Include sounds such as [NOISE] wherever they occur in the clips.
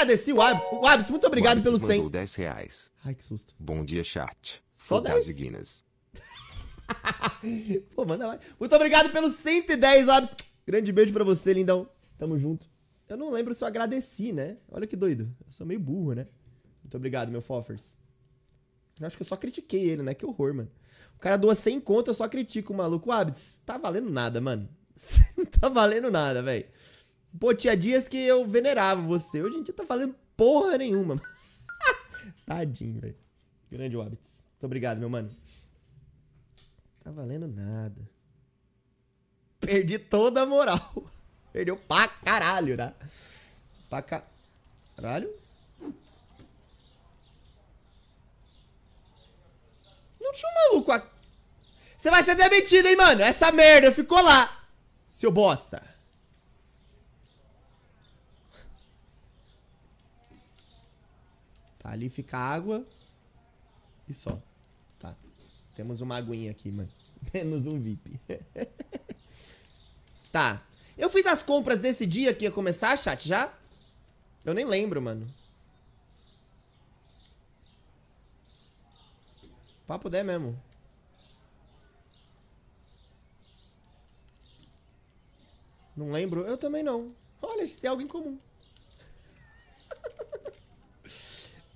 agradeci o Abis. O Abis, muito obrigado o pelo 100. 10 reais. Ai, que susto. Bom dia, chat. Só Saudades 10? Guinness. [LAUGHS] Pô, manda mais. Muito obrigado pelo 110, Abis. Grande beijo pra você, lindão. Tamo junto. Eu não lembro se eu agradeci, né? Olha que doido. Eu sou meio burro, né? Muito obrigado, meu Foffers. Eu acho que eu só critiquei ele, né? Que horror, mano. O cara doa 100 conta, eu só critico o maluco. O Abits, tá valendo nada, mano. não [LAUGHS] tá valendo nada, velho. Pô, tinha dias que eu venerava você. Hoje em dia tá falando porra nenhuma. [LAUGHS] Tadinho, velho. Grande Hobbits. Muito obrigado, meu mano. Tá valendo nada. Perdi toda a moral. [LAUGHS] Perdeu pra caralho, tá? Pra ca... caralho? Não tinha um maluco aqui. Você vai ser demitido, hein, mano? Essa merda ficou lá, seu bosta. ali fica água e só. Tá. Temos uma aguinha aqui, mano. [LAUGHS] Menos um VIP. [LAUGHS] tá. Eu fiz as compras desse dia que ia começar, chat, já? Eu nem lembro, mano. Papo der mesmo. Não lembro? Eu também não. Olha, a gente tem algo em comum.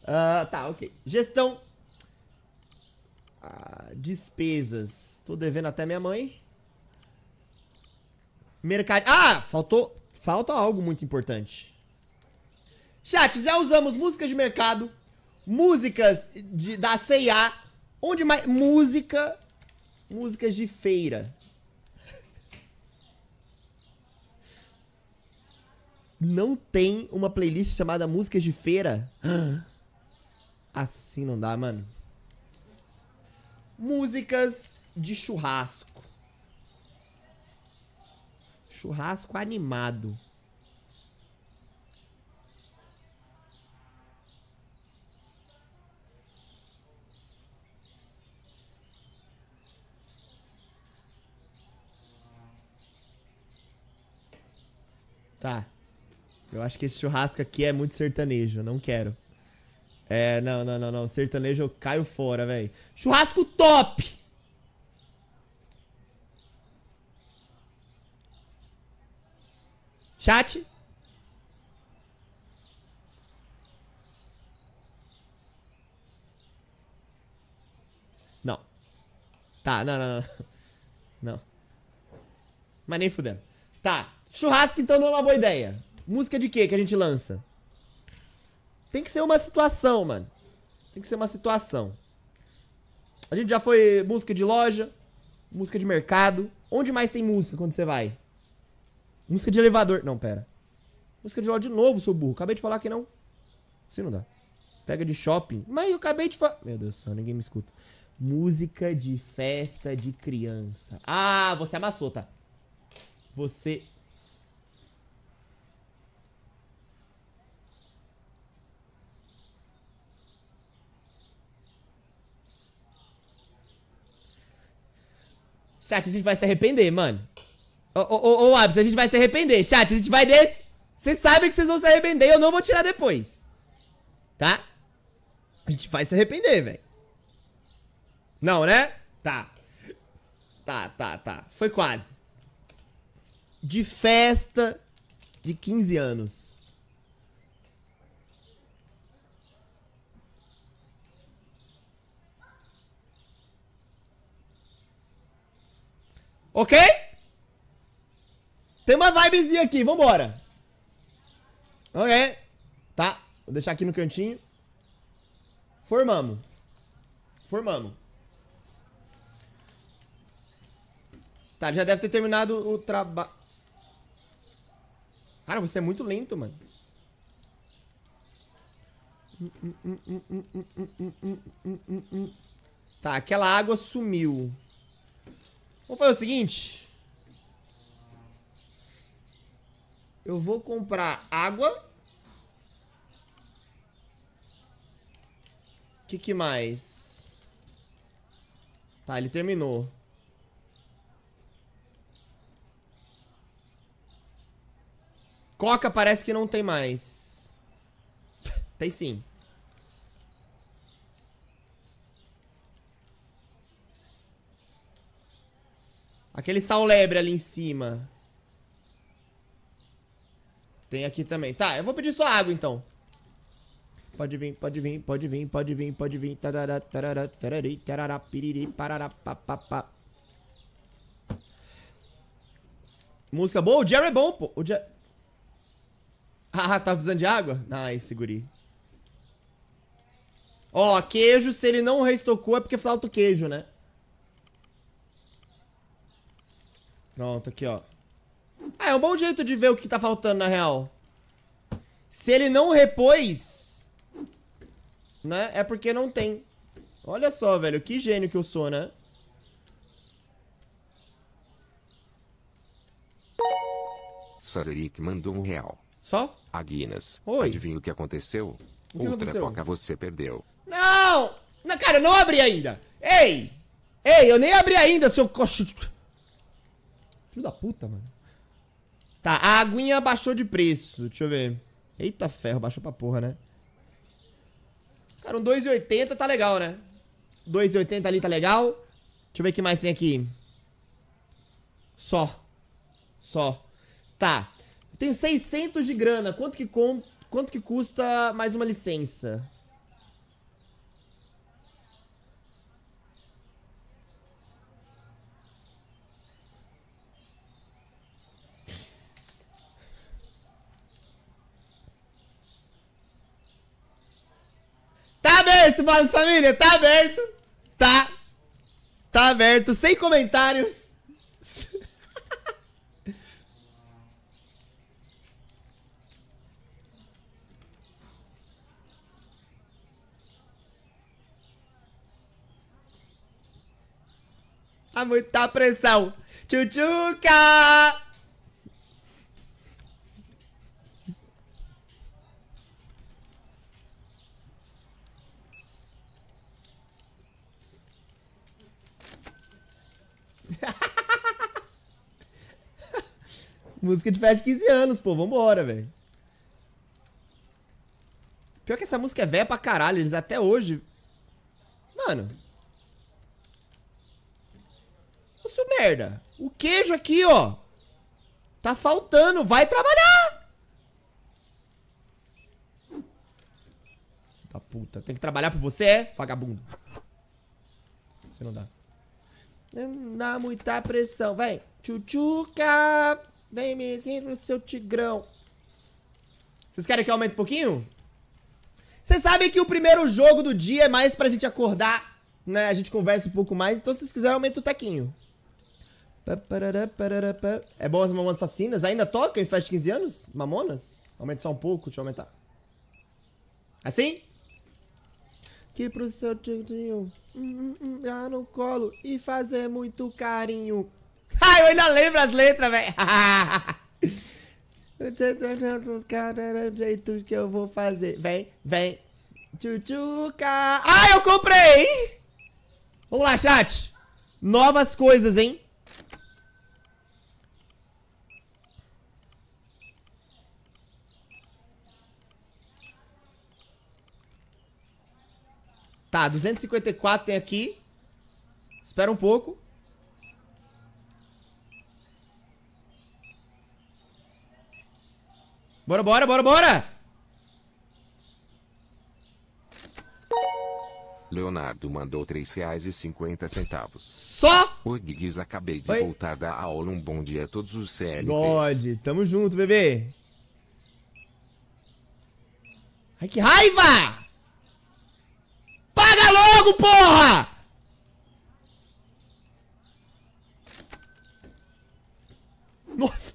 Uh, tá, ok. Gestão. Ah, despesas. Tô devendo até minha mãe. Mercado. Ah, faltou. Falta algo muito importante. Chat, já usamos músicas de mercado, músicas de, da CIA, onde mais. Música. Músicas de feira. Não tem uma playlist chamada Músicas de Feira? [GASPS] Ah. Assim não dá, mano. Músicas de churrasco. Churrasco animado. Tá. Eu acho que esse churrasco aqui é muito sertanejo. Não quero. É, não, não, não, não. Sertanejo eu caio fora, velho. Churrasco top! Chat? Não. Tá, não, não, não. [LAUGHS] Não. Mas nem fudendo. Tá. Churrasco então não é uma boa ideia. Música de quê que a gente lança? Tem que ser uma situação, mano. Tem que ser uma situação. A gente já foi música de loja, música de mercado. Onde mais tem música quando você vai? Música de elevador. Não, pera. Música de loja de novo, seu burro. Acabei de falar que não. Assim não dá. Pega de shopping. Mas eu acabei de falar. Meu Deus do céu, ninguém me escuta. Música de festa de criança. Ah, você amassou, tá? Você Chat, a gente vai se arrepender, mano. Ô, ô, ô, Abs, a gente vai se arrepender. Chat, a gente vai desse. Vocês sabem que vocês vão se arrepender eu não vou tirar depois. Tá? A gente vai se arrepender, velho. Não, né? Tá. Tá, tá, tá. Foi quase. De festa de 15 anos. Ok? Tem uma vibezinha aqui, vambora. Ok. Tá. Vou deixar aqui no cantinho. Formamos. Formamos. Tá, já deve ter terminado o trabalho. Cara, você é muito lento, mano. Tá, aquela água sumiu. Vamos fazer o seguinte. Eu vou comprar água. O que, que mais? Tá, ele terminou. Coca parece que não tem mais. [LAUGHS] tem sim. Aquele saulebre ali em cima. Tem aqui também. Tá, eu vou pedir só água, então. Pode vir, pode vir, pode vir, pode vir, pode vir. Tarará, tarará, tarari, tarará, piriri, parará, papapá. Música boa? O Jerry é bom, pô. O Jerry... [LAUGHS] Ah, tá precisando de água? Nice, guri. Ó, queijo, se ele não restocou é porque falta o queijo, né? Pronto, aqui, ó. Ah, é um bom jeito de ver o que tá faltando, na real. Se ele não repôs, né? É porque não tem. Olha só, velho. Que gênio que eu sou, né? Sazerik mandou um real. Só? Aguinas. Oi. Adivinha o que aconteceu? O que Outra aconteceu? você perdeu. Não! não! Cara, eu não abri ainda! Ei! Ei, eu nem abri ainda, seu coxo... Filho da puta, mano. Tá, a aguinha baixou de preço. Deixa eu ver. Eita ferro, baixou pra porra, né? Cara, um 2,80 tá legal, né? 2,80 ali tá legal. Deixa eu ver o que mais tem aqui. Só. Só. Tá. Eu tenho 600 de grana. Quanto que, com... Quanto que custa mais uma licença? aberto, Base Família, tá aberto. Tá. Tá aberto, sem comentários. [LAUGHS] Há muita pressão. Tchutchuca! Música de festa de 15 anos, pô. Vambora, velho. Pior que essa música é velha pra caralho. Eles até hoje... Mano. Ô, seu merda. O queijo aqui, ó. Tá faltando. Vai trabalhar. Da puta. Tem que trabalhar por você, é, Vagabundo. Você não dá. Não dá muita pressão. Vai. Tchutchuca. Vem me pro seu tigrão. Vocês querem que eu aumente um pouquinho? Vocês sabem que o primeiro jogo do dia é mais pra gente acordar, né? A gente conversa um pouco mais, então se vocês quiserem aumenta o tequinho. É bom as mamonas assassinas? Ainda toca em festa de 15 anos? Mamonas? Aumenta só um pouco, deixa eu aumentar. Assim? Que pro seu tigrinho, hum, hum, hum, no colo e fazer muito carinho. [LAUGHS] Ai, eu ainda lembro as letras, velho. [LAUGHS] o jeito que eu vou fazer. Vem, vem. Tchutchuca. Ai, eu comprei! Vamos lá, chat. Novas coisas, hein? Tá, 254 tem aqui. Espera um pouco. Bora, bora, bora, bora! Leonardo mandou três reais e cinquenta centavos. Só? Oi, Guiguiz, acabei de Oi. voltar da aula. Um bom dia a todos os CLPs. God, tamo junto, bebê. Ai, que raiva! Paga logo, porra! Nossa!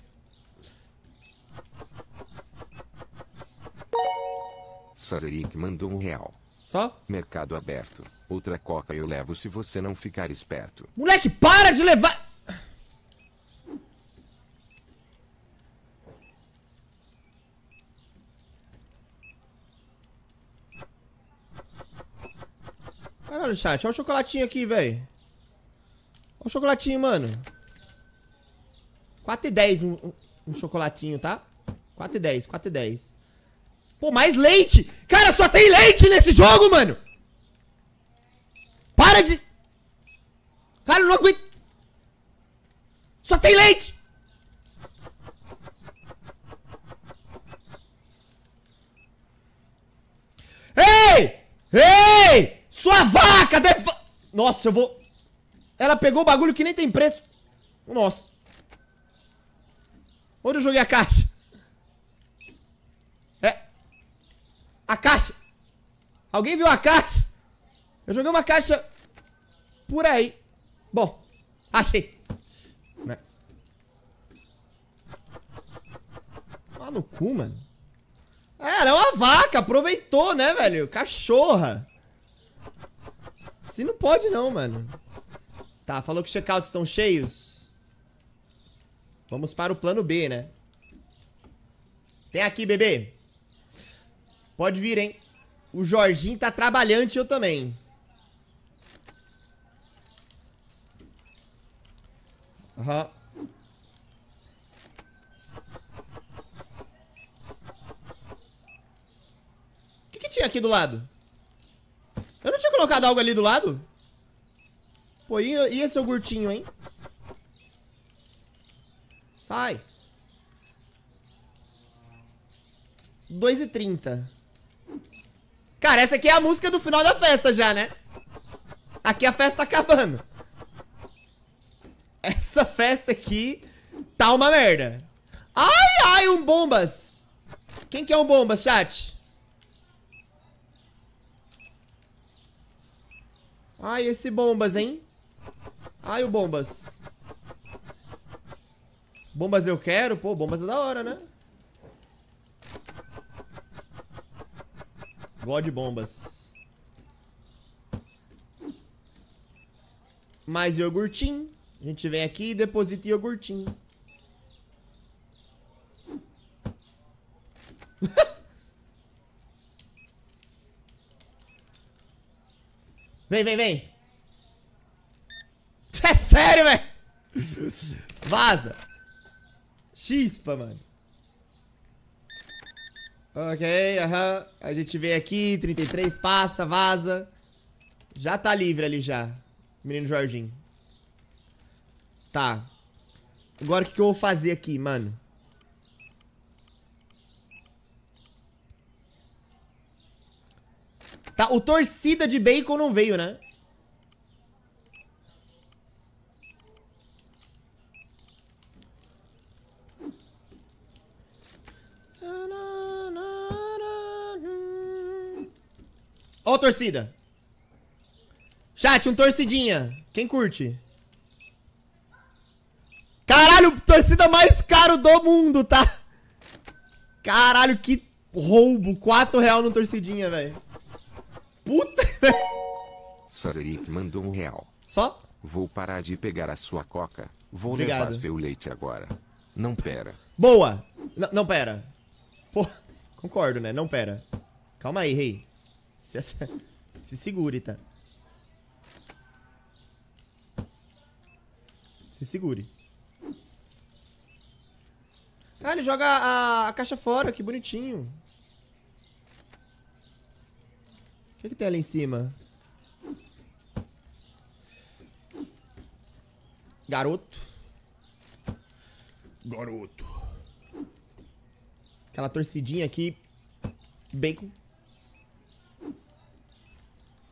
Sazeric mandou um real. Só? Mercado aberto. Outra coca eu levo se você não ficar esperto. Moleque, para de levar... Caralho, chat. Olha o chocolatinho aqui, velho. Olha o chocolatinho, mano. 4 e 10 um, um, um chocolatinho, tá? 4 e 10, 4 e 10. Pô, mais leite! Cara, só tem leite nesse jogo, mano! Para de... Cara, eu não aguento... Só tem leite! Ei! Ei! Sua vaca! Def... Nossa, eu vou... Ela pegou o bagulho que nem tem preço. Nossa. Onde eu joguei a caixa? A caixa! Alguém viu a caixa? Eu joguei uma caixa por aí. Bom, achei. Nice. Lá tá no cu, mano. É, Era é uma vaca, aproveitou, né, velho? Cachorra. Se não pode não, mano. Tá, falou que os checkouts estão cheios. Vamos para o plano B, né? Tem aqui, bebê. Pode vir, hein? O Jorginho tá trabalhante, eu também. Aham. Uhum. O que, que tinha aqui do lado? Eu não tinha colocado algo ali do lado? Pô, e, e esse iogurtinho, hein? Sai. 30. Cara, essa aqui é a música do final da festa já, né? Aqui a festa tá acabando. Essa festa aqui tá uma merda. Ai, ai, um bombas. Quem que é um bombas, chat? Ai, esse bombas, hein? Ai, o bombas. Bombas eu quero? Pô, bombas é da hora, né? God bombas. Mais iogurtinho. A gente vem aqui e deposita iogurtinho. [LAUGHS] vem, vem, vem. [LAUGHS] É sério, velho? Vaza. Chispa, mano. Ok, aham. Uh -huh. A gente vem aqui, 33, passa, vaza. Já tá livre ali já. Menino Jorginho. Tá. Agora o que, que eu vou fazer aqui, mano? Tá, o torcida de bacon não veio, né? Ó, torcida. Chat, um torcidinha. Quem curte? Caralho, torcida mais caro do mundo, tá? Caralho, que roubo. 4 real no torcidinha, velho. Puta, Sazerik mandou um real. Só? Vou parar de pegar a sua coca. Vou Obrigado. levar seu leite agora. Não pera. Boa! N não pera. Pô, concordo, né? Não pera. Calma aí, rei. Se, se segure, tá? Se segure. Ah, ele joga a, a caixa fora, que bonitinho. O que, que tem ali em cima? Garoto. Garoto. Aquela torcidinha aqui. Bacon.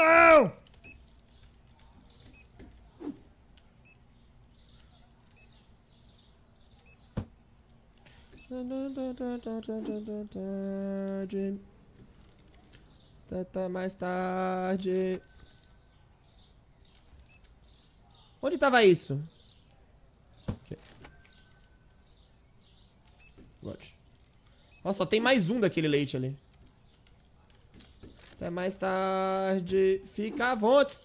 Não! Tarde. Tá, tá mais tarde. Onde tava isso? Okay. Watch. Ó, só tem mais um daquele leite ali. Até mais tarde. Fica à vontade.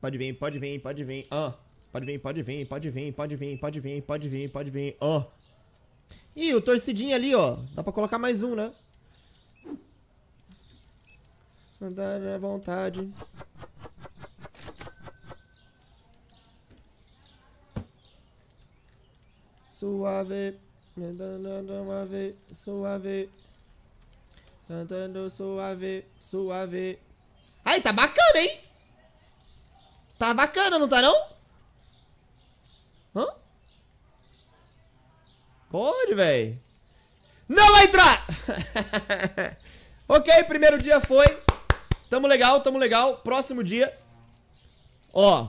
Pode vir, pode vir, pode vir. Ah. Pode vir, pode vir, pode vir, pode vir, pode vir, pode vir, pode vir. Ah. Ih, o torcidinho ali, ó. Dá pra colocar mais um, né? Andar à é vontade. suave, suave, suave. Cantando suave, suave. Aí, tá bacana, hein? Tá bacana, não tá não? Hã? Pode, velho. Não vai entrar! [LAUGHS] ok, primeiro dia foi. Tamo legal, tamo legal. Próximo dia. Ó.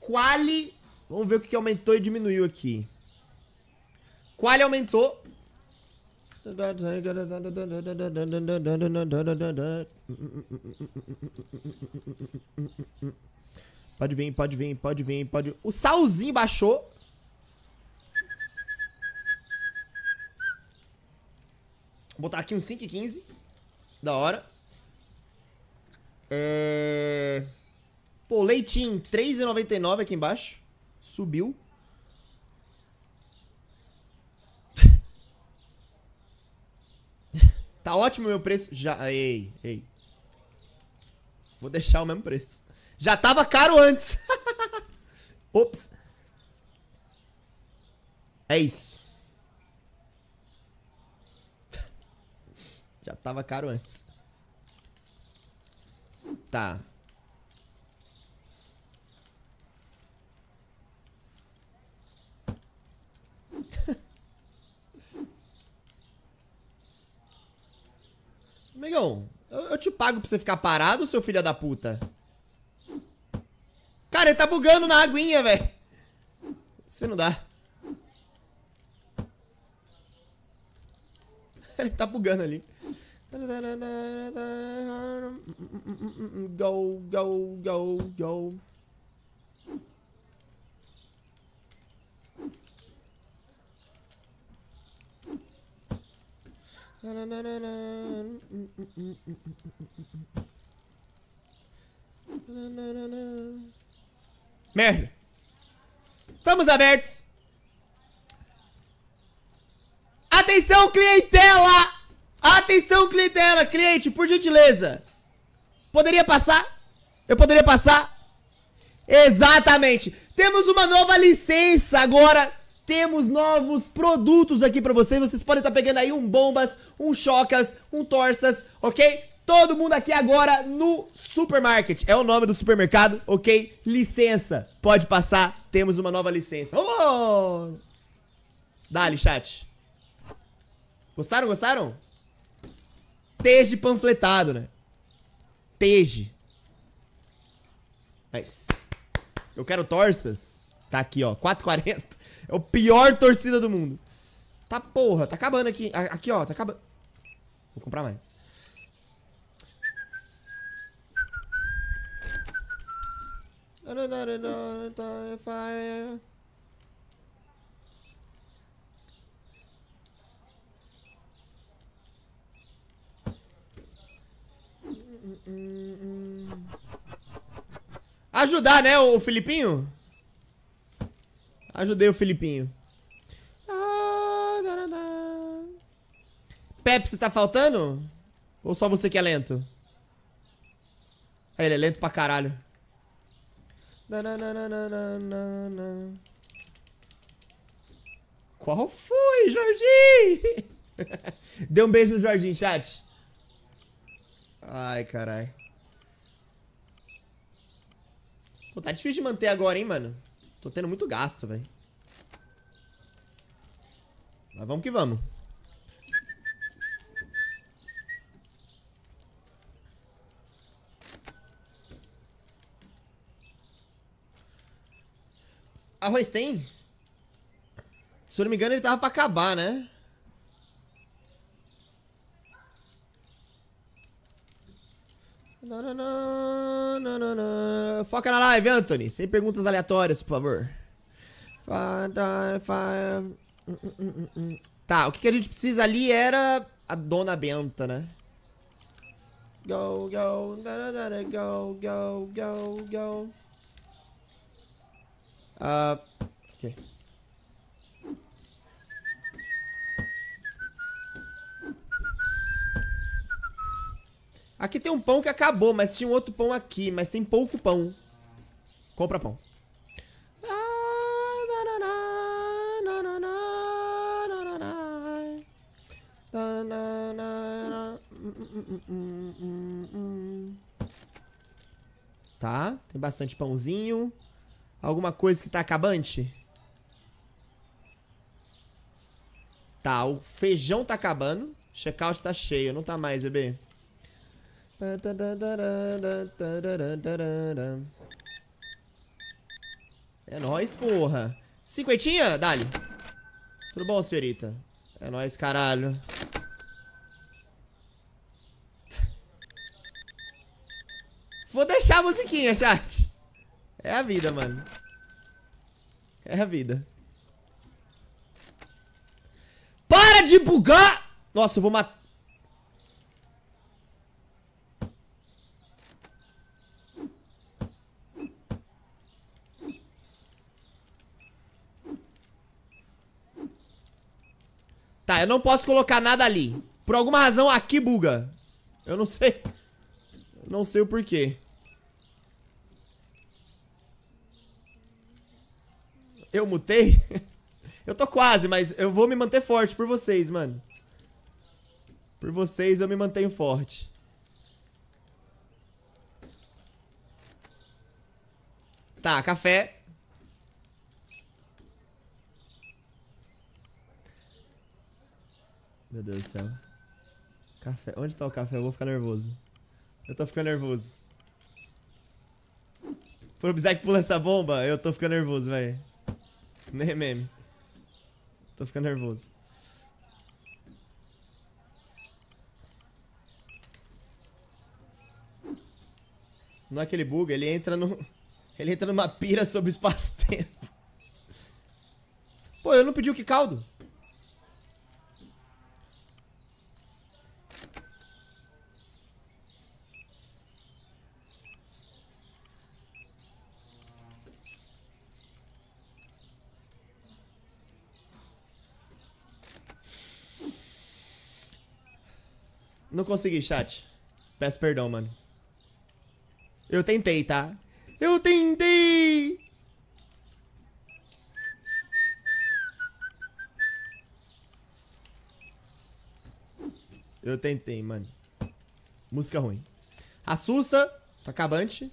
Quali Vamos ver o que aumentou e diminuiu aqui. Qual aumentou? Pode vir, pode vir, pode vir, pode. O salzinho baixou. Vou botar aqui um 515. Da hora. É... Pô, leitinho, 3,99 aqui embaixo subiu. [LAUGHS] tá ótimo o meu preço. Já. Ei, ei. Vou deixar o mesmo preço. Já tava caro antes. [LAUGHS] Ops. É isso. [LAUGHS] Já tava caro antes. Tá. Amigão, eu, eu te pago pra você ficar parado, seu filho da puta. Cara, ele tá bugando na aguinha, velho. Você não dá. [LAUGHS] Ele tá bugando ali. Hum, hum, hum, go, go, go, go. Merda! Estamos abertos! Atenção, clientela! Atenção, clientela! Cliente, por gentileza! Poderia passar? Eu poderia passar? Exatamente! Temos uma nova licença agora temos novos produtos aqui pra vocês. Vocês podem estar tá pegando aí um Bombas, um Chocas, um torças ok? Todo mundo aqui agora no supermarket. É o nome do supermercado, ok? Licença. Pode passar. Temos uma nova licença. Vamos! Dá-lhe, chat. Gostaram, gostaram? Teje panfletado, né? Teje. Nice. Eu quero torças. Tá aqui, ó. 4,40. É o pior torcida do mundo. Tá porra, tá acabando aqui. Aqui, ó, tá acabando. Vou comprar mais. Ajudar, né, o Filipinho? Ajudei o Filipinho. Ah, Pepsi tá faltando? Ou só você que é lento? Ele é lento pra caralho. Qual foi, Jorginho? [LAUGHS] Dê um beijo no Jorginho, chat. Ai, carai. Pô, tá difícil de manter agora, hein, mano. Tô tendo muito gasto, velho. Mas vamos que vamos. Arroz tem? Se eu não me engano, ele tava pra acabar, né? Foca na live, Anthony. Sem perguntas aleatórias, por favor. Tá, o que a gente precisa ali era a Dona Benta, né? Go, go, go, go, go, go. Uh, ok. Aqui tem um pão que acabou, mas tinha um outro pão aqui. Mas tem pouco pão. Compra pão. Tá, tem bastante pãozinho. Alguma coisa que tá acabante? Tá, o feijão tá acabando. Checkout tá cheio, não tá mais, bebê. É nóis, porra. Cinquentinha? Dali. Tudo bom, senhorita? É nóis, caralho. Vou deixar a musiquinha, chat. É a vida, mano. É a vida. Para de bugar! Nossa, eu vou matar... Tá, eu não posso colocar nada ali. Por alguma razão, aqui buga. Eu não sei. não sei o porquê. Eu mutei? [LAUGHS] eu tô quase, mas eu vou me manter forte por vocês, mano. Por vocês eu me mantenho forte. Tá, café. Meu Deus do céu. Café. Onde tá o café? Eu vou ficar nervoso. Eu tô ficando nervoso. Por avisar que pula essa bomba, eu tô ficando nervoso, velho. Nem meme. Tô ficando nervoso. Não é aquele bug, ele entra no. Ele entra numa pira sobre o espaço-tempo. Pô, eu não pedi o que caldo. Não consegui, chat. Peço perdão, mano. Eu tentei, tá? Eu tentei! Eu tentei, mano. Música ruim. A Sussa, tá acabante.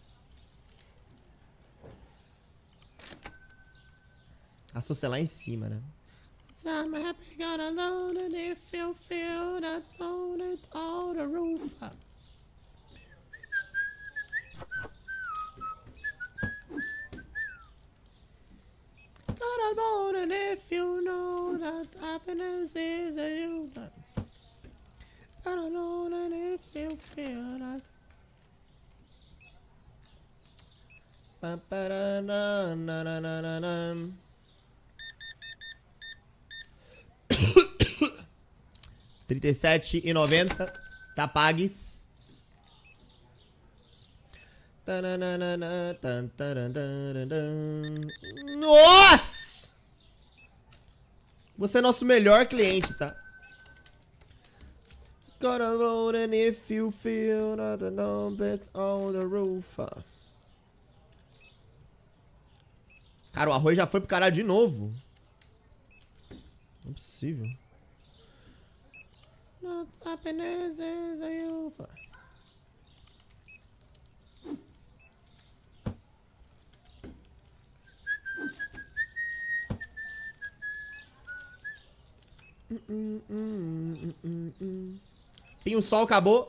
A Sussa é lá em cima, né? I'm happy, got a load of it, feel, feel, that load it, all the roof up. Got a load and if you know that happiness is a human. Got a load and if you feel that. Ba ba da na na na na na. 37,90. Tá pagues. Nossa! Você é nosso melhor cliente, tá? Got a load and if you feel not the numbers on the roof. Ah. Cara, o arroz já foi pro caralho de novo. Não é possível. Not happiness is over. Hum, hum, hum, Sol acabou.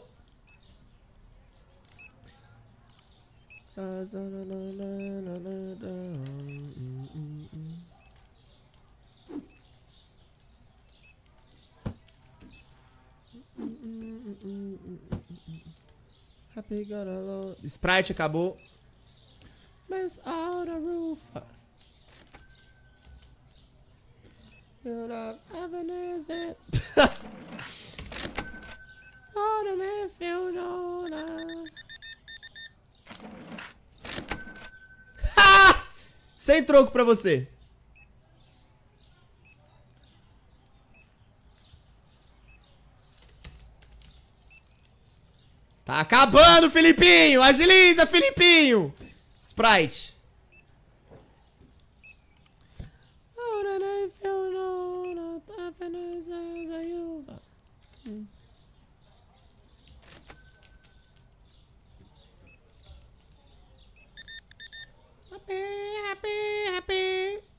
Happy got a lot. Sprite acabou. Mas out a roof. You're not having is it? Out and if you know Sem troco pra você. Tá acabando, Filipinho! Agiliza, Filipinho! Sprite.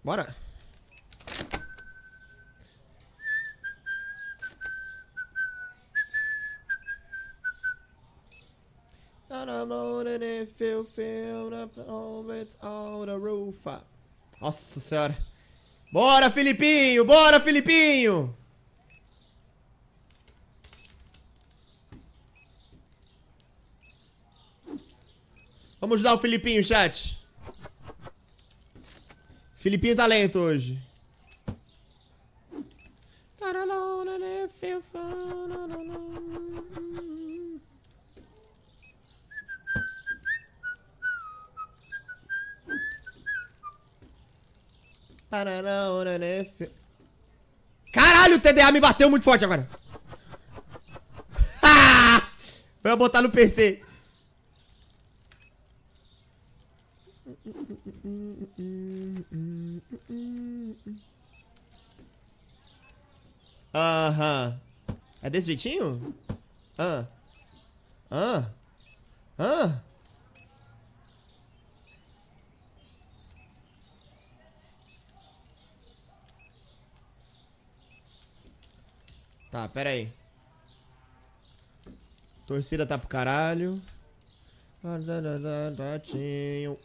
Bora. Nossa senhora. Bora, Filipinho! Bora, Filipinho! Vamos ajudar o Filipinho, chat. Filipinho tá lento hoje. Né, Caralho, o TDA me bateu muito forte agora. [LAUGHS] Ah! Vou botar no PC. Aham. É desse jeitinho? Ah. Ah. Torcida tá pro caralho. Tinho.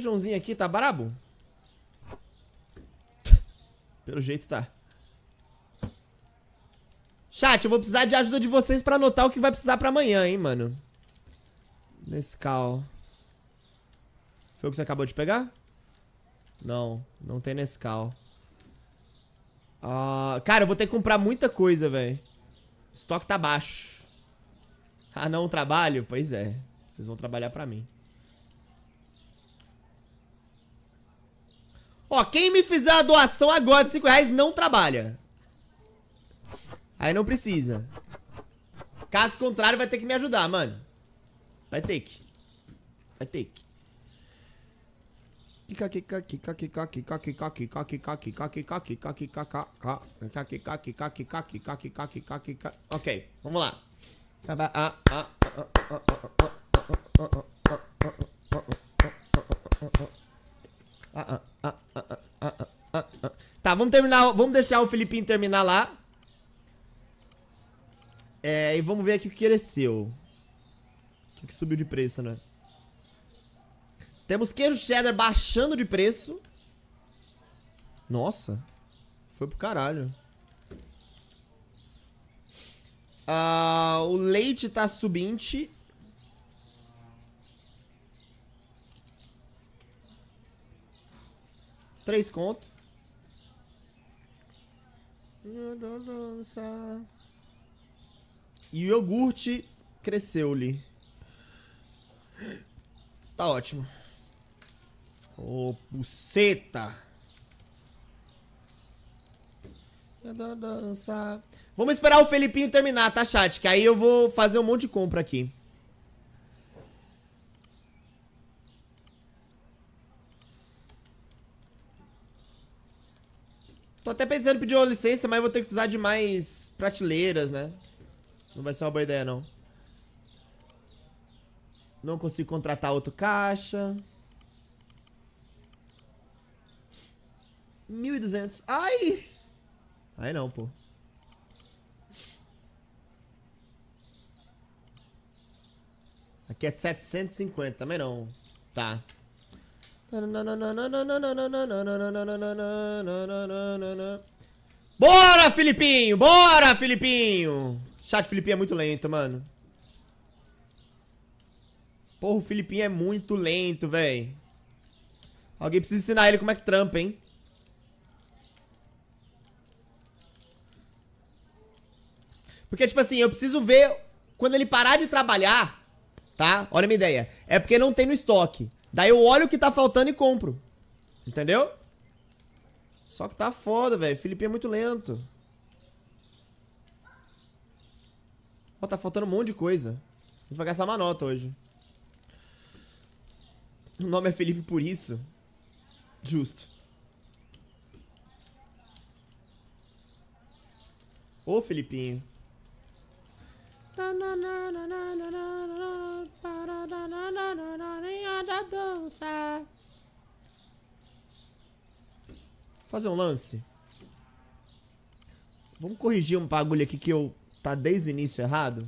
Feijãozinho aqui tá brabo? [LAUGHS] Pelo jeito tá. Chat, eu vou precisar de ajuda de vocês pra anotar o que vai precisar pra amanhã, hein, mano. Nesse cal. Foi o que você acabou de pegar? Não, não tem Nescau. Ah, cara, eu vou ter que comprar muita coisa, velho. Estoque tá baixo. Ah, não, trabalho? Pois é. Vocês vão trabalhar pra mim. Ó, quem me fizer a doação agora de 5 reais não trabalha. Aí não precisa. Caso contrário, vai ter que me ajudar, mano. Vai ter que. Vai ter que. Ok, vamos lá. Ah, ah. Tá, vamos terminar. Vamos deixar o Filipinho terminar lá. É, e vamos ver aqui o que cresceu. O que, que subiu de preço, né? Temos queijo cheddar baixando de preço. Nossa. Foi pro caralho. Ah, o leite tá subindo. Três conto. E o iogurte cresceu-lhe. Tá ótimo. Ô, oh, buceta! Vamos esperar o Felipinho terminar, tá, chat? Que aí eu vou fazer um monte de compra aqui. Tô até pensando em pedir uma licença, mas vou ter que precisar de mais prateleiras, né? Não vai ser uma boa ideia, não. Não consigo contratar outro caixa. 1.200. Ai! Ai não, pô. Aqui é 750, também não. Tá. Bora, Filipinho! Bora, Filipinho! Chat, o Filipinho é muito lento, mano. Porra, o Filipinho é muito lento, velho. Alguém precisa ensinar ele como é que trampa, hein? Porque, tipo assim, eu preciso ver quando ele parar de trabalhar, tá? Olha a minha ideia. É porque não tem no estoque. Daí eu olho o que tá faltando e compro. Entendeu? Só que tá foda, velho. Felipe é muito lento. Ó, tá faltando um monte de coisa. A gente vai gastar uma nota hoje. O nome é Felipe por isso. Justo. Ô, Felipinho da dança. Fazer um lance. Vamos corrigir um bagulho aqui que eu tá desde o início errado.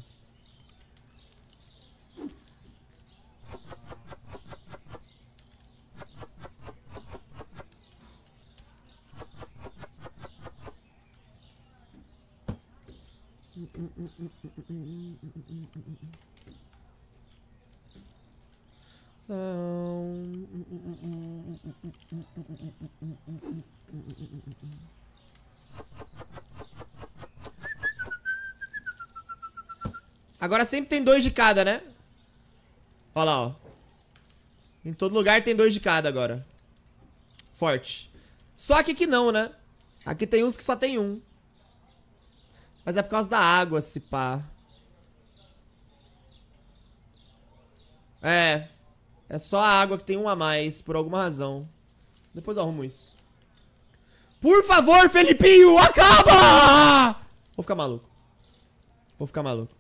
Agora sempre tem dois de cada, né? Olha lá, ó. Em todo lugar tem dois de cada agora. Forte. Só aqui que não, né? Aqui tem uns que só tem um. Mas é por causa da água, se pá. É. É só a água que tem um a mais, por alguma razão. Depois eu arrumo isso. Por favor, Felipinho, acaba! Vou ficar maluco. Vou ficar maluco.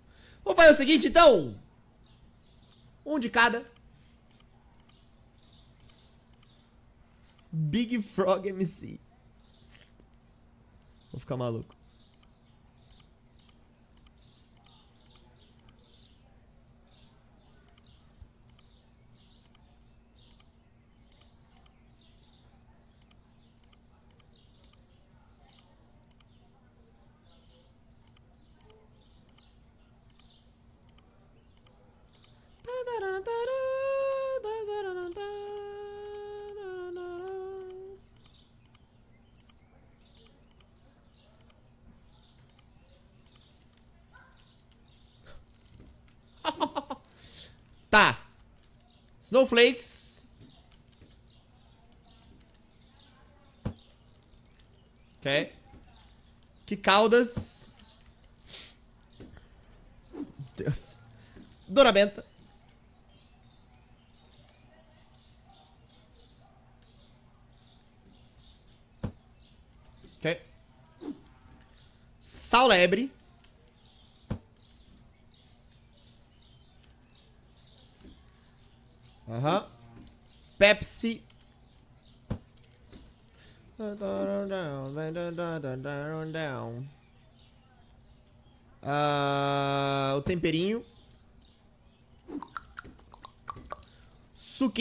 Vou fazer o seguinte, então. Um de cada. Big Frog MC. Vou ficar maluco. Snowflakes. Ok. Que caudas. Deus. Dorabenta. Benta. Ok. Saulebre.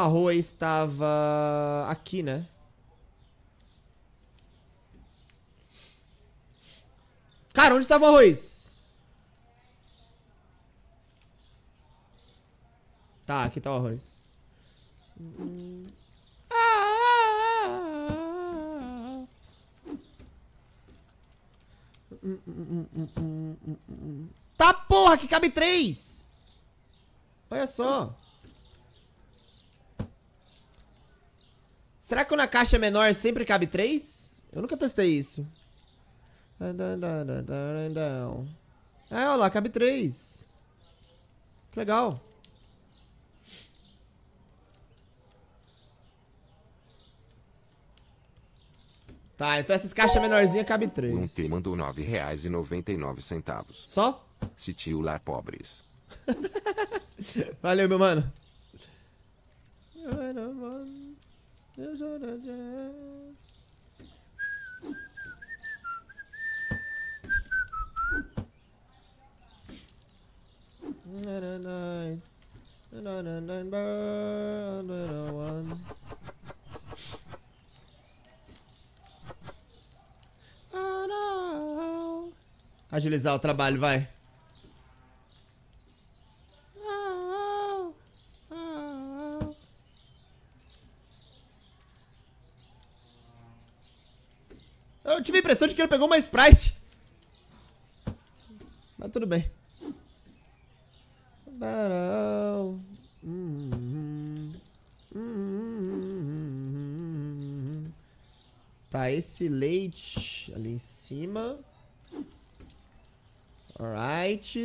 Arroa estava aqui, né? Cara, onde estava o arroz? Tá, aqui tá o arroz. Tá porra, que cabe três! Olha só. Será que na caixa é menor sempre cabe três? Eu nunca testei isso. É, olha lá, cabe três. Que legal. Tá, então essas caixas menorzinhas cabem três. Um T mandou nove reais e noventa e nove centavos. Só? Se tio lá pobres. [LAUGHS] Valeu, meu mano. Nine, nine, nine, nine, bird, little Agilizar o trabalho, vai. Eu tive a impressão de que ele pegou uma Sprite. Mas tudo bem. Tá, esse leite ali em cima. Alright.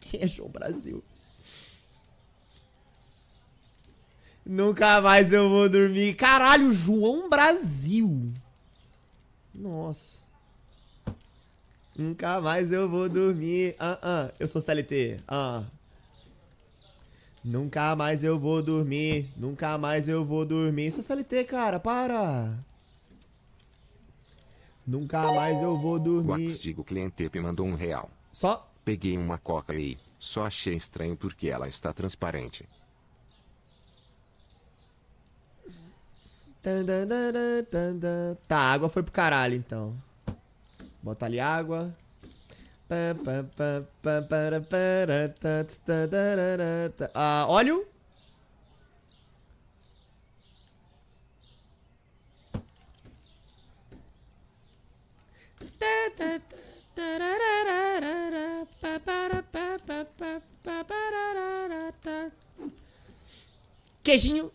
Quem é João Brasil? Nunca mais eu vou dormir. Caralho, João Brasil. Nossa. Nunca mais eu vou dormir. Ah, uh, uh Eu sou CLT. Ah. Uh. Nunca mais eu vou dormir. Nunca mais eu vou dormir. Sou CLT, cara. Para. Nunca mais eu vou dormir. Wax digo cliente mandou um real. Só? Peguei uma coca aí. só achei estranho porque ela está transparente. Tá, água foi pro caralho, então. Bota ali água. Ah, óleo. Queijinho.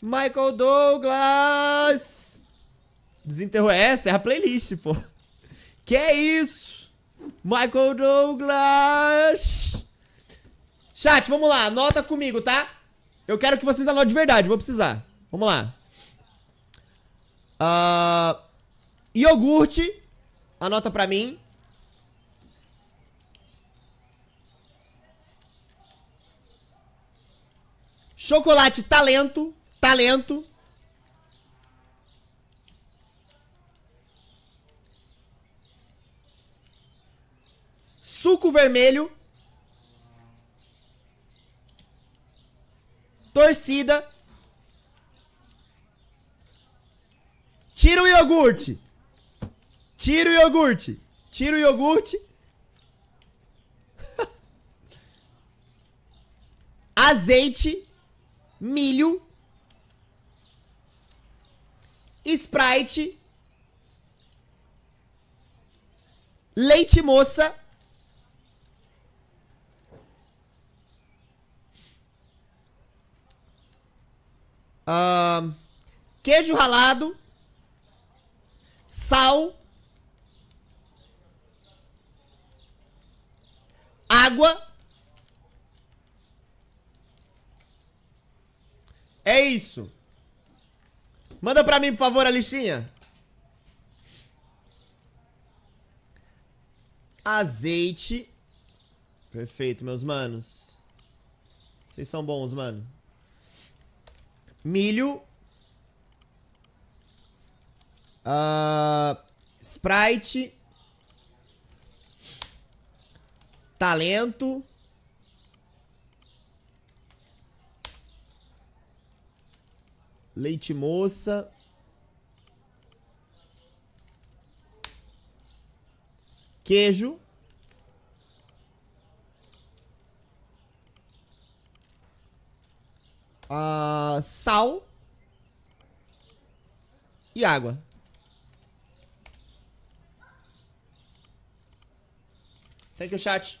Michael Douglas! Desenterrou essa? É a playlist, pô. Que é isso? Michael Douglas! Chat, vamos lá. Anota comigo, tá? Eu quero que vocês anotem de verdade. Vou precisar. Vamos lá. Uh, iogurte. Anota pra mim. Chocolate talento talento. Suco vermelho. Torcida. Tira o iogurte. Tira o iogurte. Tira o iogurte. [LAUGHS] Azeite, milho Sprite, leite moça. Uh, queijo ralado, sal, água. É isso. Manda pra mim, por favor, a listinha. Azeite. Perfeito, meus manos. Vocês são bons, mano. Milho. Uh, Sprite. Talento. Leite moça. Queijo. Uh, sal. E água. Thank you, chat.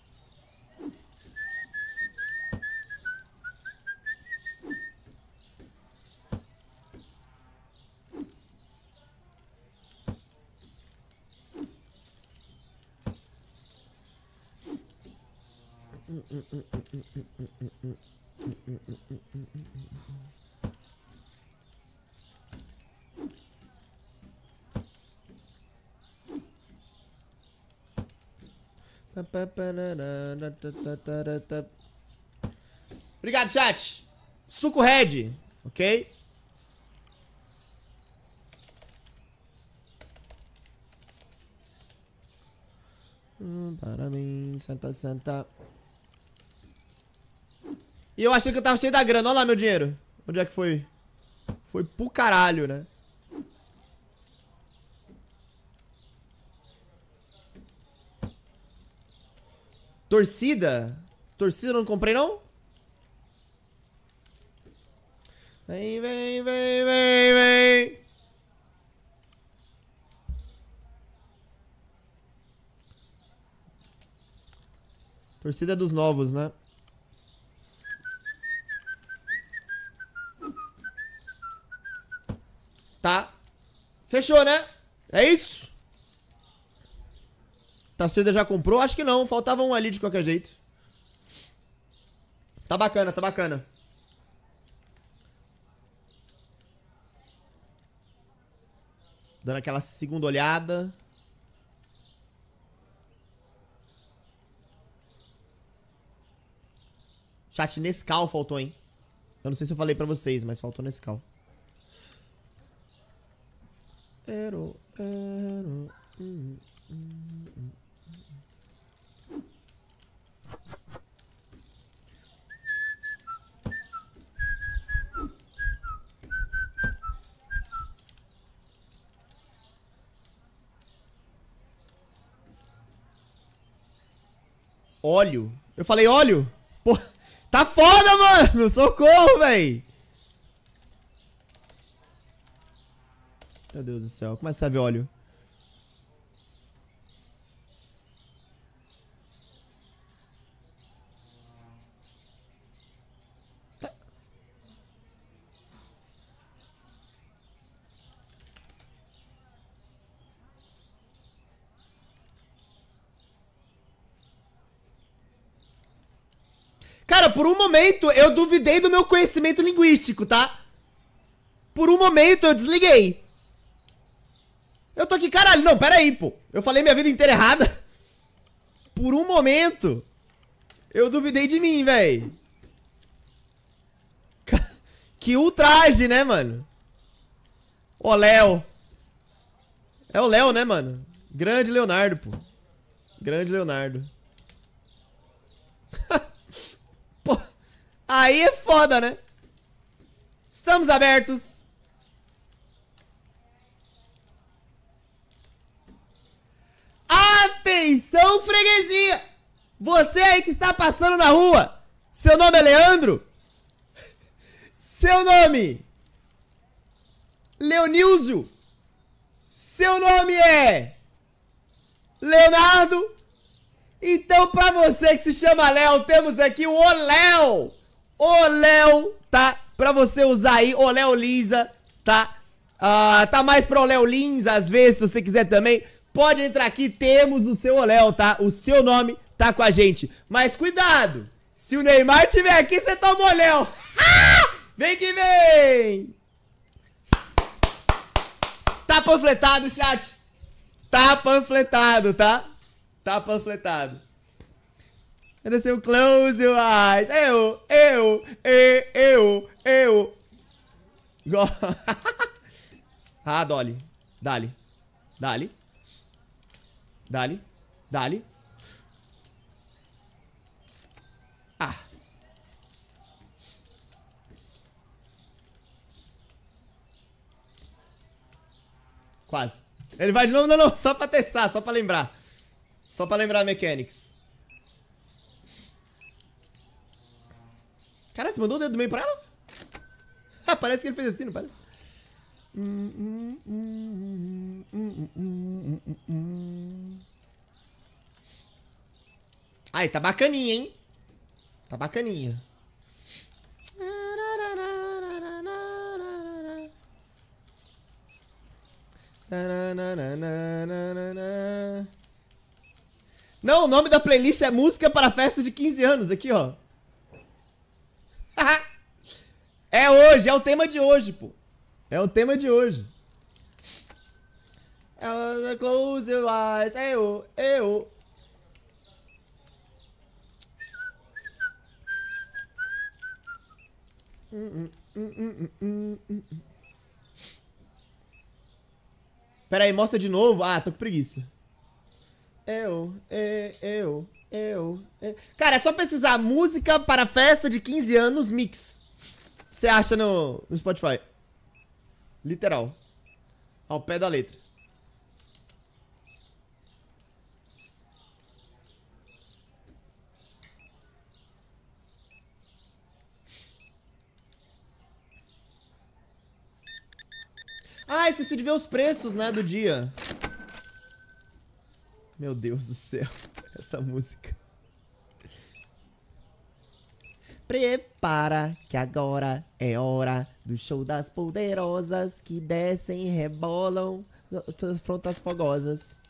Obrigado, chat. Suco Red, ok? Hum, para mim, santa, santa. E eu achei que eu tava cheio da grana. Olha lá meu dinheiro. Onde é que foi? Foi pro caralho, né? Torcida? Torcida não comprei, não? Vem, vem, vem, vem, vem. Torcida dos novos, né? Tá. Fechou, né? É isso? Tacida tá já comprou? Acho que não. Faltava um ali de qualquer jeito. Tá bacana, tá bacana. Dando aquela segunda olhada. Chat, Nescau faltou, hein? Eu não sei se eu falei pra vocês, mas faltou Nescau. Ero, ero, hum, hum. hum. Óleo. Eu falei óleo? Pô, tá foda, mano! Socorro, véi! Meu Deus do céu, como é que sabe óleo. por um momento eu duvidei do meu conhecimento linguístico, tá? Por um momento eu desliguei. Eu tô aqui, caralho, não, pera aí, pô. Eu falei minha vida inteira errada. [LAUGHS] Por um momento eu duvidei de mim, velho. [LAUGHS] Que ultraje, né, mano? Ó, Léo. É o Léo, né, mano? Grande Leonardo, pô. Grande Leonardo. [LAUGHS] Aí é foda, né? Estamos abertos. Atenção, freguesia! Você aí que está passando na rua, seu nome é Leandro? Seu nome Leonilzio. Seu nome é Leonardo. Então, para você que se chama Léo, temos aqui o Oléo. O Léo tá pra você usar aí. O Léo Lisa tá. Ah, tá mais pra o Léo Lins, às vezes, se você quiser também. Pode entrar aqui, temos o seu Léo, tá? O seu nome tá com a gente. Mas cuidado! Se o Neymar tiver aqui, você toma Oléu! [LAUGHS] Ah! Vem que vem! Tá panfletado, chat! Tá panfletado, tá? Tá panfletado. Eu não sei o close your eyes. Eu, é eu, é eu, é eu, eu. Go [LAUGHS] ah, Dolly. Dali. Dali. Dali. Dali. Ah. Quase. Ele vai de novo, não, não. Só pra testar, só pra lembrar. Só pra lembrar a mechanics. Caralho, você mandou o dedo do meio pra ela? Ah, parece que ele fez assim, não parece? Aí, tá bacaninha, hein? Tá bacaninha. Não, o nome da playlist é Música para Festa de 15 anos, aqui, ó. [LAUGHS] é hoje, é o tema de hoje, pô. É o tema de hoje. Close your eyes, eu, é eu. É Pera aí, mostra de novo. Ah, tô com preguiça. Eu, eu, eu. Eu, é. Cara, é só pesquisar música para festa de 15 anos mix. Você acha no, no Spotify. Literal. Ao pé da letra. Ah, esqueci de ver os preços, né, do dia. Meu Deus do céu essa música. Prepara que agora é hora do show das poderosas que descem e rebolam suas frontas fogosas.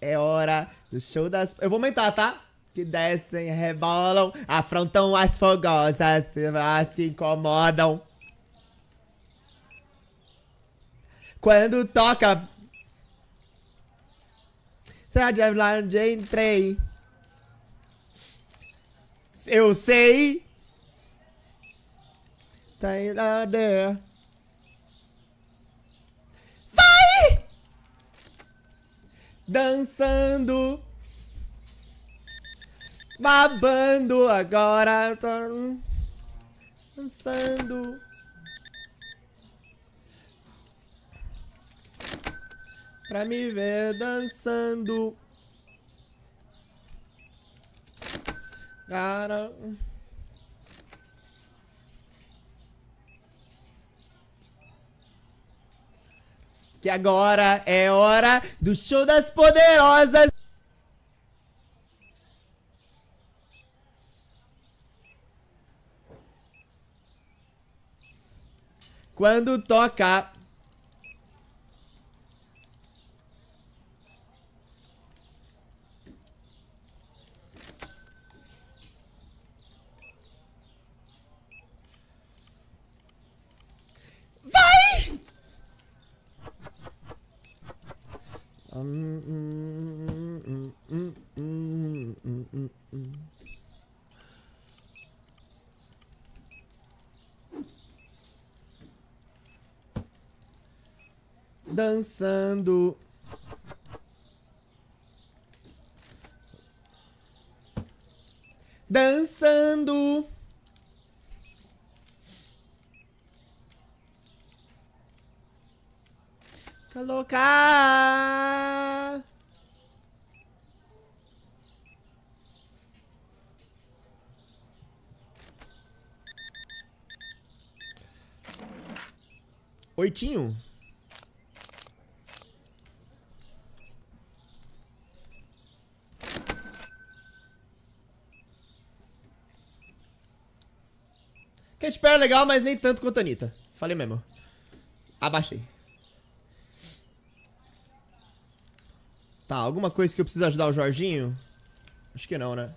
É hora do show das. Eu vou aumentar, tá? Que descem, rebolam, afrontam as fogosas, as que incomodam. Quando toca Side Drive Lounge, entrei. Eu sei. Tá indo there. Né? Vai! Dançando. Babando agora. Dançando. pra me ver dançando. Cara. Que agora é hora do show das poderosas. Quando toca Dançando. Dançando. Colocar. Oitinho. Que Perry é legal, mas nem tanto quanto a Anitta. Falei mesmo. Abaixei. Tá, alguma coisa que eu preciso ajudar o Jorginho? Acho que não, né?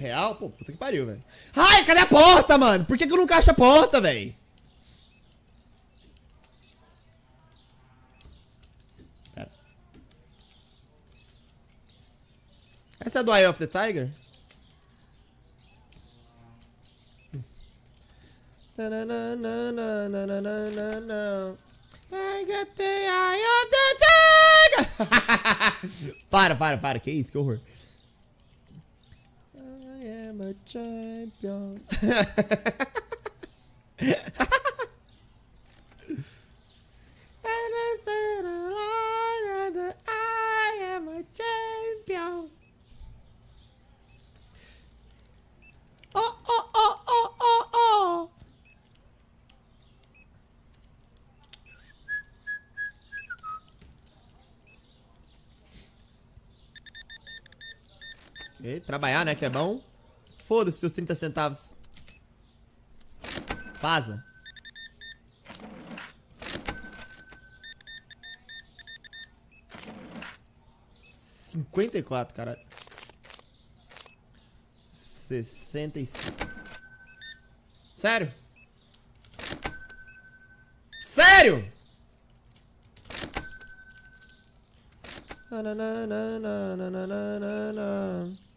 Real? Pô, puta que pariu, velho. Ai, cadê a porta, mano? Por que, que eu nunca acho a porta, velho? Essa é do Eye of the Tiger? I got the eye of the tiger! para, para, para. Que isso, que horror am a champion. I am a champion. Oh, oh, oh, oh trabalhar, né? Que é bom. Foda-se seus 30 centavos. Vaza. Cinquenta e quatro, caralho. Sessenta e cinco. Sério? Sério? Na, na, na, na, na, na, na, na.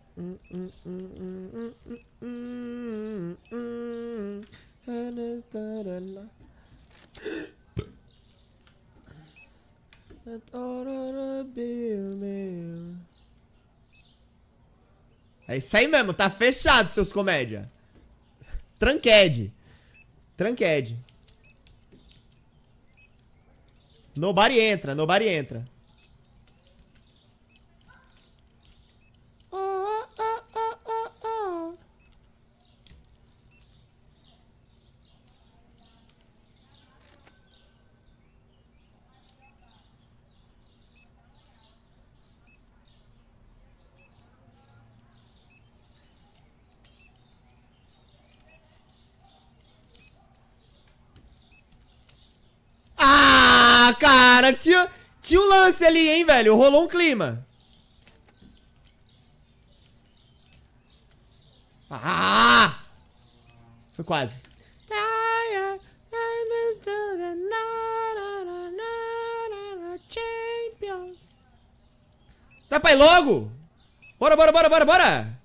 É isso aí mesmo, tá fechado, seus comédia. Tranked. Tranked. Nobody entra, nobody entra. cara, tinha, tinha um lance ali, hein, velho? Rolou um clima. Ah! Foi quase. Tá pra ir logo? Bora, bora, bora, bora, bora!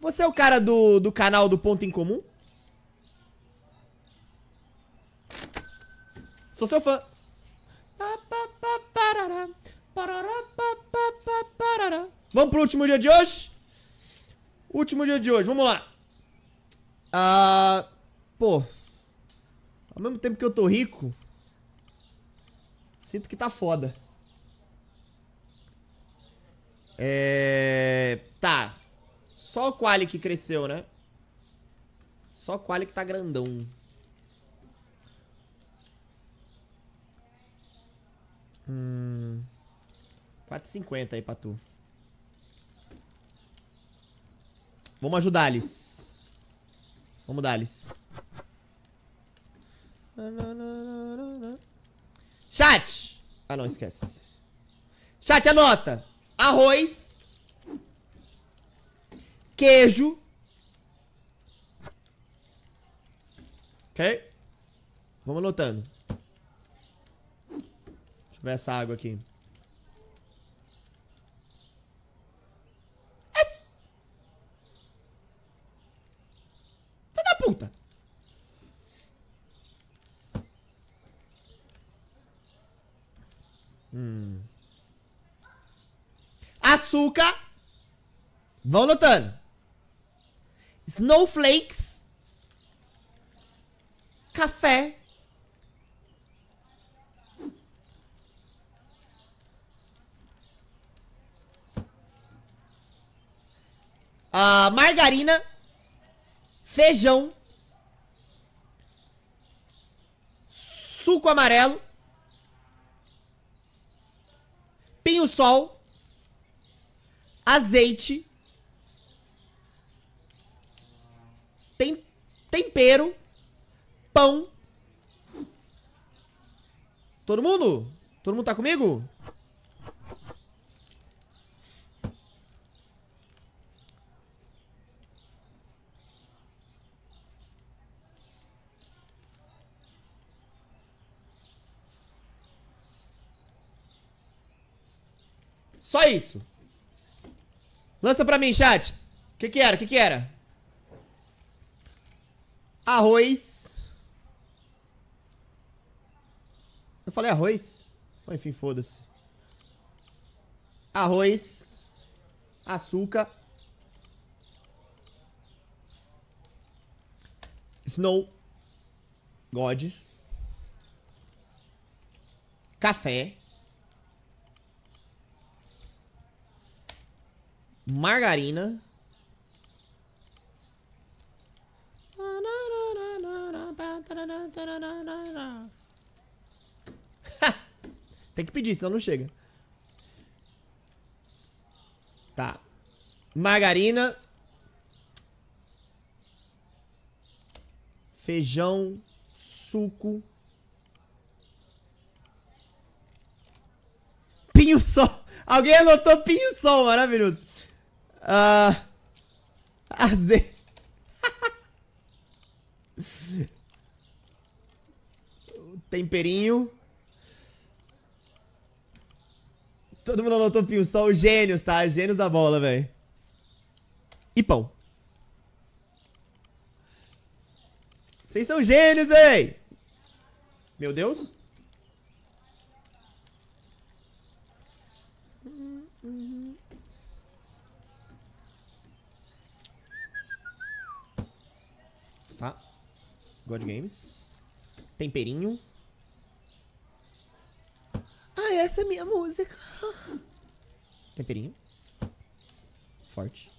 Você é o cara do, do canal do Ponto em Comum? Sou seu fã. Vamos pro último dia de hoje? Último dia de hoje, vamos lá. Ah, pô. Ao mesmo tempo que eu tô rico, sinto que tá foda. É. Tá. Só o Quali que cresceu, né? Só o Quali que tá grandão. Hum, 4,50 aí pra tu. Vamos ajudar eles. Vamos dar Chate. Chat! Ah, não, esquece. Chat, anota. Arroz. Queijo. Ok? Vamos anotando ver essa água aqui. Tá da puta! Hum. Açúcar. Vão notando. Snowflakes. Café. a margarina, feijão, suco amarelo, pinho-sol, azeite, tem, tempero, pão. Todo mundo? Todo mundo tá comigo? Só isso. Lança pra mim, chat. O que que era? O que que era? Arroz. Eu falei arroz? enfim, foda-se. Arroz. Açúcar. Snow. God. Café. margarina. [LAUGHS] Tem que pedir, senão não chega. Tá. Margarina. Feijão. Suco. Pinho sol. Alguém anotou pinho sol, maravilhoso. Ah. Aze... [LAUGHS] Temperinho. Todo mundo anotou Pio, só os gênios, tá? Gênios da bola, velho. E pão. Vocês são gênios, véi! Meu Deus. God Games. Temperinho. Ah, essa é minha música. [LAUGHS] Temperinho. Forte.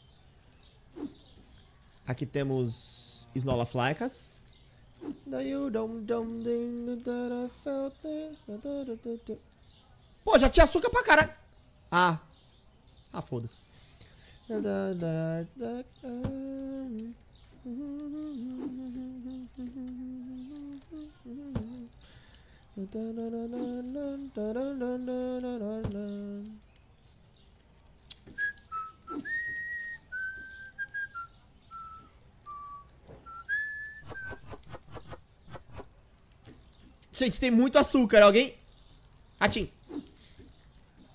Aqui temos Snola Flycas. Pô, já tinha açúcar pra caralho. Ah. Ah, foda-se. Gente, tem muito açúcar. Alguém... Ratinho.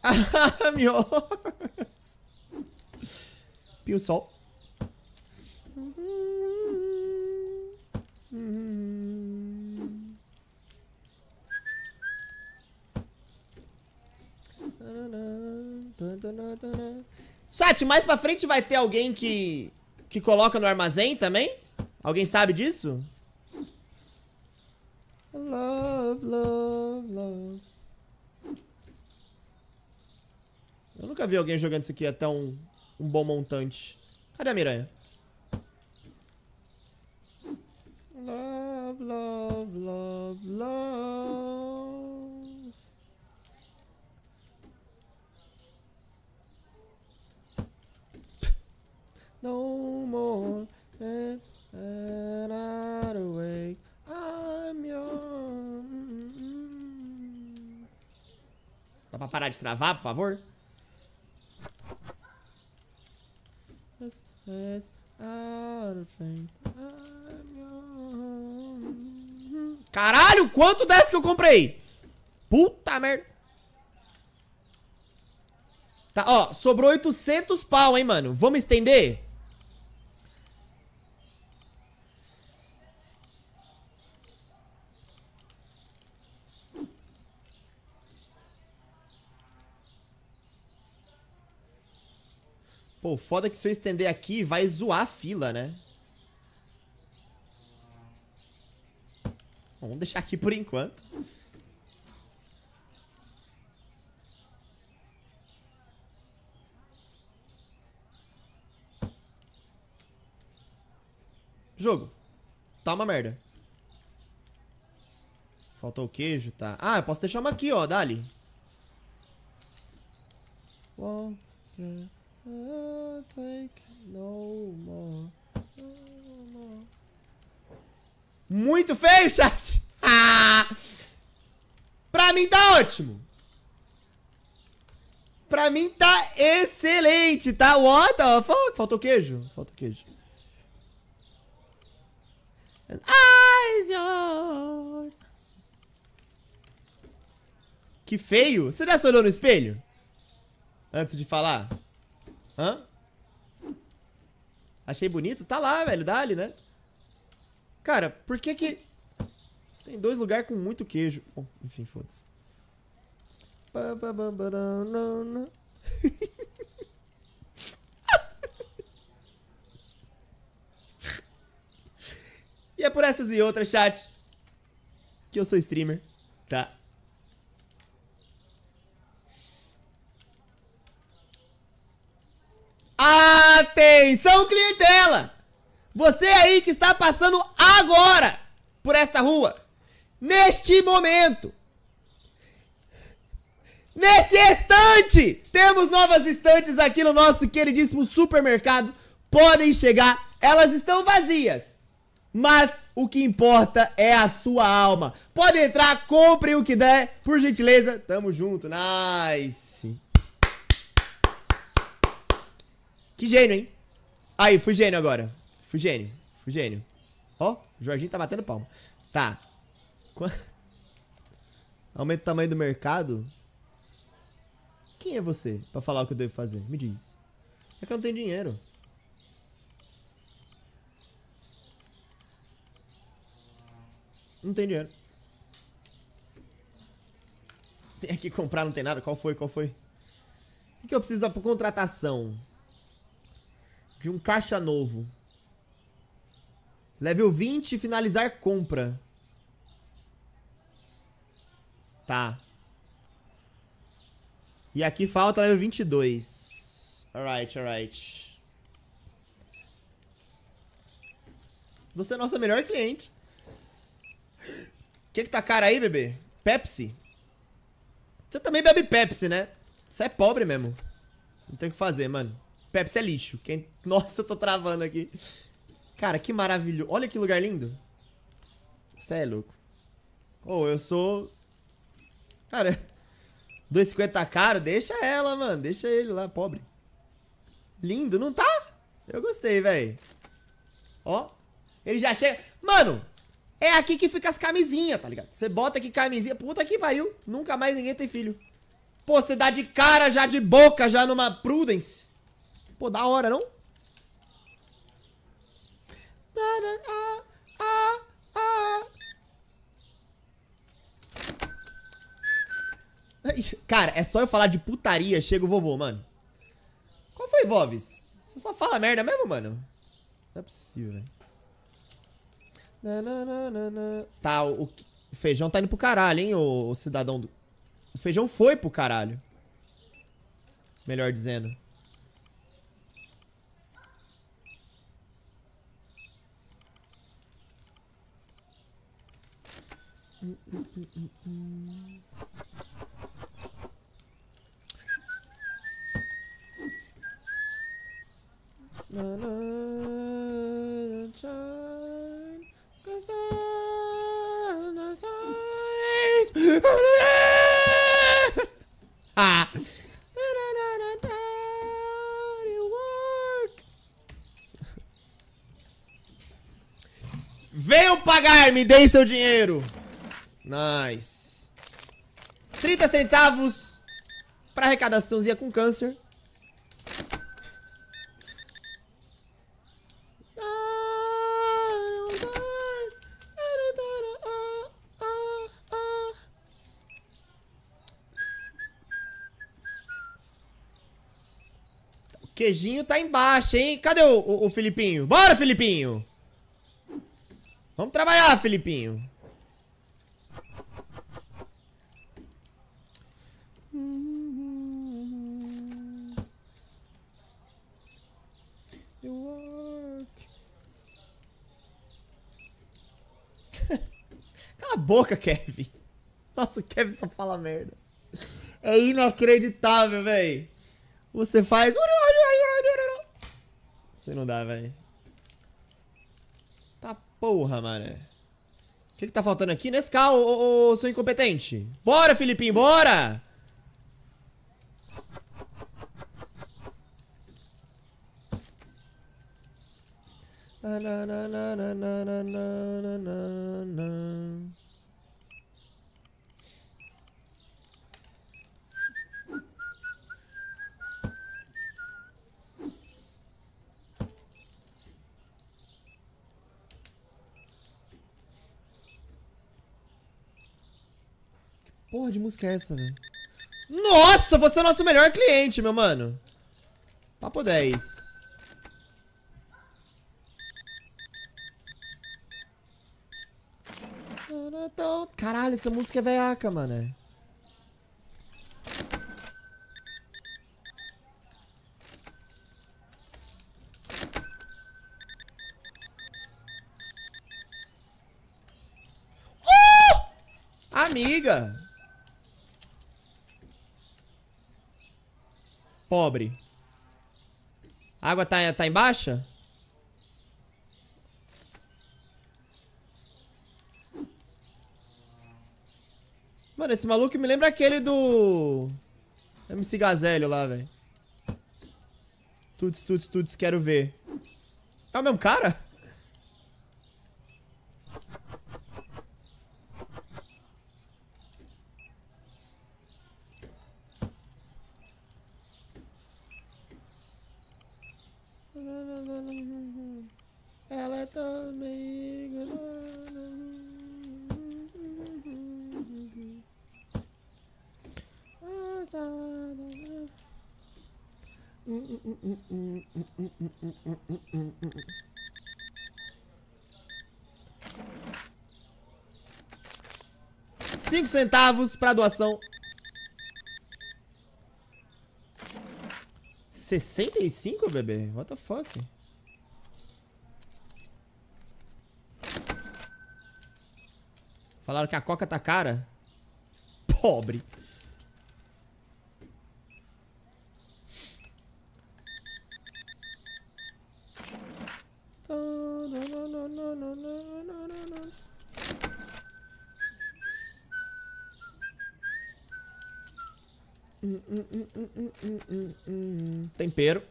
Ah, [LAUGHS] meu... Pio sol. Uhum. Hum. Chat, mais pra frente vai ter alguém que, que coloca no armazém também? Alguém sabe disso? Love, love, love. Eu nunca vi alguém jogando isso aqui até um, um bom montante. Cadê a miranha? love, love, love, love. No more and, and out I'm your. Dá pra parar de travar, por favor? Yes, yes, out of faith. I'm Caralho, quanto dessa que eu comprei? Puta merda. Tá, ó, sobrou 800 pau, hein, mano. Vamos estender? Pô, foda que se eu estender aqui vai zoar a fila, né? Vamos deixar aqui por enquanto. Jogo. Tá uma merda. Faltou o queijo, tá. Ah, eu posso deixar uma aqui, ó, dali. Won't take no more. Muito feio, chat. Ah! [LAUGHS] Pra mim tá ótimo. Pra mim tá excelente, tá? What the fuck? Faltou queijo? Faltou queijo. Eyes yours. Que feio. Você já se olhou no espelho? Antes de falar? Hã? Achei bonito? Tá lá, velho. Dá ali, né? Cara, por que que. Tem dois lugares com muito queijo. Bom, enfim, foda-se. [LAUGHS] e é por essas e outras, chat, que eu sou streamer, tá? Atenção, clientela! Você aí que está passando agora por esta rua, neste momento, neste estante temos novas estantes aqui no nosso queridíssimo supermercado. Podem chegar, elas estão vazias. Mas o que importa é a sua alma. Pode entrar, compre o que der, por gentileza. Tamo junto, nice. Que gênio, hein? Aí, fui gênio agora. Fugênio. Fugênio. Ó, o Jorginho tá batendo palma. Tá. Qu [LAUGHS] Aumenta o tamanho do mercado. Quem é você pra falar o que eu devo fazer? Me diz. É que eu não tenho dinheiro. Não tem dinheiro. Tem aqui comprar, não tem nada. Qual foi? Qual foi? O que eu preciso da contratação? De um caixa novo. Level 20, finalizar compra. Tá. E aqui falta level 22. Alright, alright. Você é nossa melhor cliente. O que que tá cara aí, bebê? Pepsi? Você também bebe Pepsi, né? Você é pobre mesmo. Não tem o que fazer, mano. Pepsi é lixo. Quem... [LAUGHS] Nossa, eu tô travando aqui. Cara, que maravilhoso. Olha que lugar lindo. Cê é louco. Ô, oh, eu sou... Cara, 2,50 [LAUGHS] caro? Deixa ela, mano. Deixa ele lá, pobre. Lindo, não tá? Eu gostei, velho. Ó. Ele já chega... Mano, é aqui que fica as camisinhas, tá ligado? Você bota aqui camisinha... Puta que pariu. Nunca mais ninguém tem filho. Pô, você dá de cara já, de boca já numa Prudence. Pô, da hora, Não? Cara, é só eu falar de putaria, chega o vovô, mano. Qual foi, Voves? Você só fala merda mesmo, mano? Não é possível, velho. Tá, o, o, feijão tá indo pro caralho, hein, o, o cidadão do... O feijão foi pro caralho. Melhor dizendo. Na, na, ah. Venham pagar, me deem seu dinheiro! Nice. 30 centavos pra arrecadaçãozinha com câncer. queijinho tá embaixo, hein? Cadê o, o, o Filipinho? Bora, Filipinho! Vamos trabalhar, Filipinho! boca, Kevin. [LAUGHS] Nossa, o Kevin só fala merda. É inacreditável, véi. Você faz. Você não dá, véi. Tá porra, mané. O que, que tá faltando aqui? nesse ô, ô, seu incompetente. Bora, Filipinho, bora! Na, na, na, na, na, na, na, na, na. porra de música é essa, velho? Nossa, você é o nosso melhor cliente, meu mano. Papo 10. Caralho, essa música é veiaca, mano. Uh! amiga. Pobre. A água tá, tá em baixa? Mano, esse maluco me lembra aquele do... MC Gazelho lá, velho. Tuts, tuts, tuts, quero ver. É o mesmo cara? Cinco centavos para doação. 65, bebê? What the fuck? Falaram que a coca tá cara? Pobre. tempero.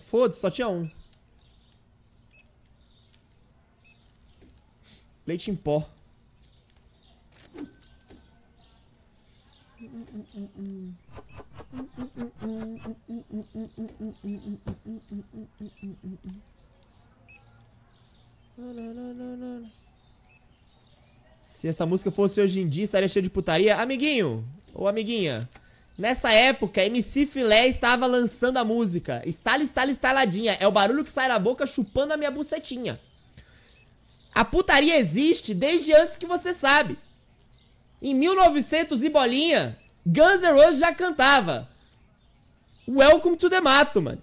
Foda-se, só tinha um. Leite em pó. essa música fosse hoje em dia, estaria cheia de putaria. Amiguinho, ou amiguinha, nessa época, MC Filé estava lançando a música. Estala, estala, estaladinha. É o barulho que sai da boca chupando a minha bucetinha. A putaria existe desde antes que você sabe. Em 1900 e bolinha, Guns N' Roses já cantava. Welcome to the mato, mano.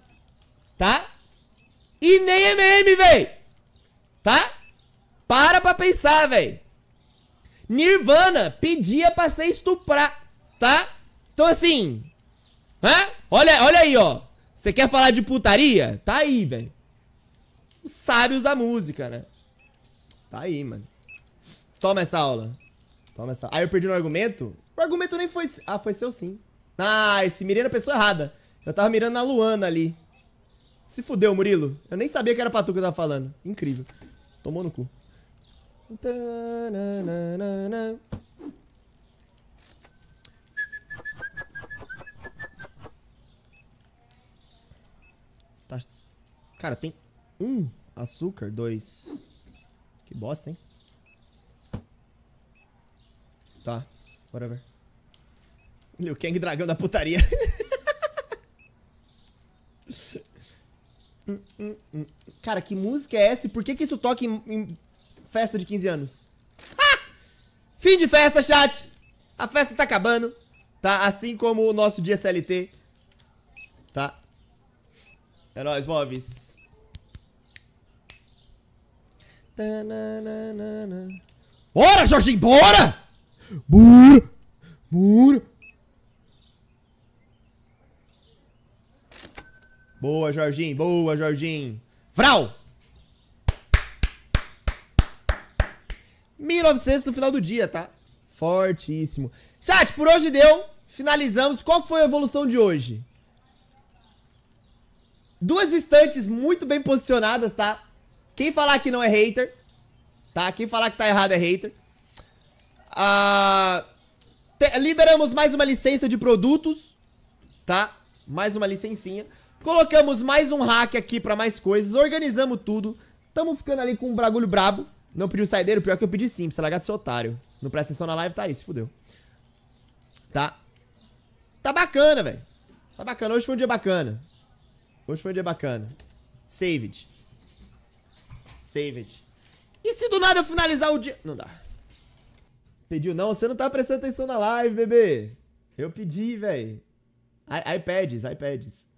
Tá? E nem MM, véi. Tá? Para pra pensar, véi. Nirvana pedia pra ser estuprada, tá? Então assim. Hã? Olha, olha aí, ó. Você quer falar de putaria? Tá aí, velho. Os sábios da música, né? Tá aí, mano. Toma essa aula. Toma essa. Aí eu perdi no argumento? O argumento nem foi. Ah, foi seu sim. Ah, esse mirando a é pessoa errada. Eu tava mirando na Luana ali. Se fudeu, Murilo. Eu nem sabia que era pra tu que eu tava falando. Incrível. Tomou no cu. Tá. Cara, tem um açúcar, dois. Que bosta, hein? Tá, whatever. Liu Kang, dragão da putaria. [LAUGHS] Hum, hum, hum, Cara, que música é essa? Por que, que isso toca em, em festa de 15 anos. Ha! Fim de festa, chat! A festa tá acabando, tá? Assim como o nosso dia CLT, tá? É nóis, móveis. Bora, Jorginho, bora! Bora! Bora! Boa, Jorginho, boa, Jorginho. Vral! 1.900 no final do dia, tá? Fortíssimo. Chat, por hoje deu. Finalizamos. Qual foi a evolução de hoje? Duas estantes muito bem posicionadas, tá? Quem falar que não é hater, tá? Quem falar que tá errado é hater. Ah, liberamos mais uma licença de produtos, tá? Mais uma licencinha. Colocamos mais um hack aqui pra mais coisas. Organizamos tudo. Tamo ficando ali com um bagulho brabo. Não pediu saideiro, pior que eu pedi sim, precisa largar de seu otário. Não presta atenção na live, tá aí, se fudeu. Tá? Tá bacana, velho. Tá bacana, hoje foi um dia bacana. Hoje foi um dia bacana. Saved. Saved. E se do nada eu finalizar o dia... Não dá. Pediu não? Você não tá prestando atenção na live, bebê. Eu pedi, velho. iPads, iPads.